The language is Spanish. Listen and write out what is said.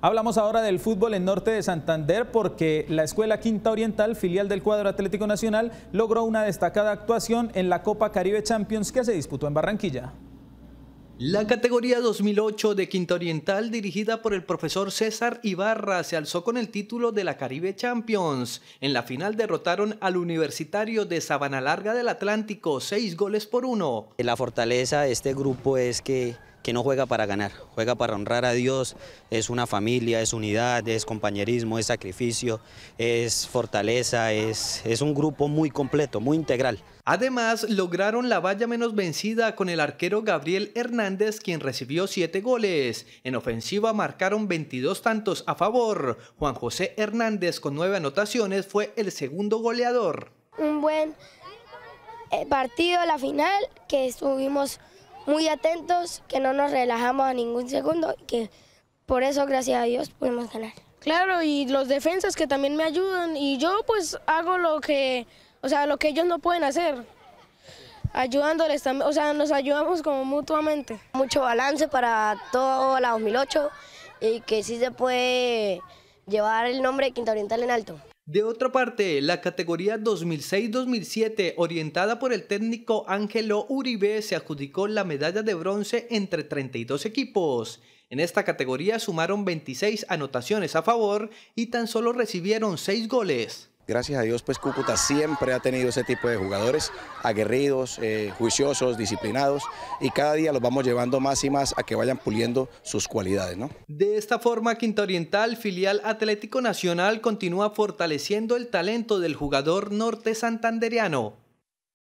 Hablamos ahora del fútbol en norte de Santander porque la Escuela Quinta Oriental, filial del cuadro Atlético Nacional, logró una destacada actuación en la Copa Caribe Champions que se disputó en Barranquilla. La categoría 2008 de Quinta Oriental, dirigida por el profesor César Ibarra, se alzó con el título de la Caribe Champions. En la final derrotaron al Universitario de Sabana Larga del Atlántico, seis goles por uno. La fortaleza de este grupo es que que no juega para ganar, juega para honrar a Dios, es una familia, es unidad, es compañerismo, es sacrificio, es fortaleza, es, es un grupo muy completo, muy integral. Además, lograron la valla menos vencida con el arquero Gabriel Hernández, quien recibió siete goles. En ofensiva marcaron 22 tantos a favor. Juan José Hernández, con nueve anotaciones, fue el segundo goleador. Un buen eh, partido, la final, que estuvimos muy atentos, que no nos relajamos a ningún segundo y que por eso, gracias a Dios, pudimos ganar. Claro, y los defensas que también me ayudan y yo pues hago lo que, o sea, lo que ellos no pueden hacer. Ayudándoles también, o sea, nos ayudamos como mutuamente. Mucho balance para toda la 2008 y que sí se puede llevar el nombre de Quinta Oriental en alto. De otra parte, la categoría 2006-2007, orientada por el técnico Ángelo Uribe, se adjudicó la medalla de bronce entre 32 equipos. En esta categoría sumaron 26 anotaciones a favor y tan solo recibieron 6 goles. Gracias a Dios, pues Cúcuta siempre ha tenido ese tipo de jugadores aguerridos, eh, juiciosos, disciplinados y cada día los vamos llevando más y más a que vayan puliendo sus cualidades. ¿no? De esta forma, Quinta Oriental, filial Atlético Nacional, continúa fortaleciendo el talento del jugador norte santandereano.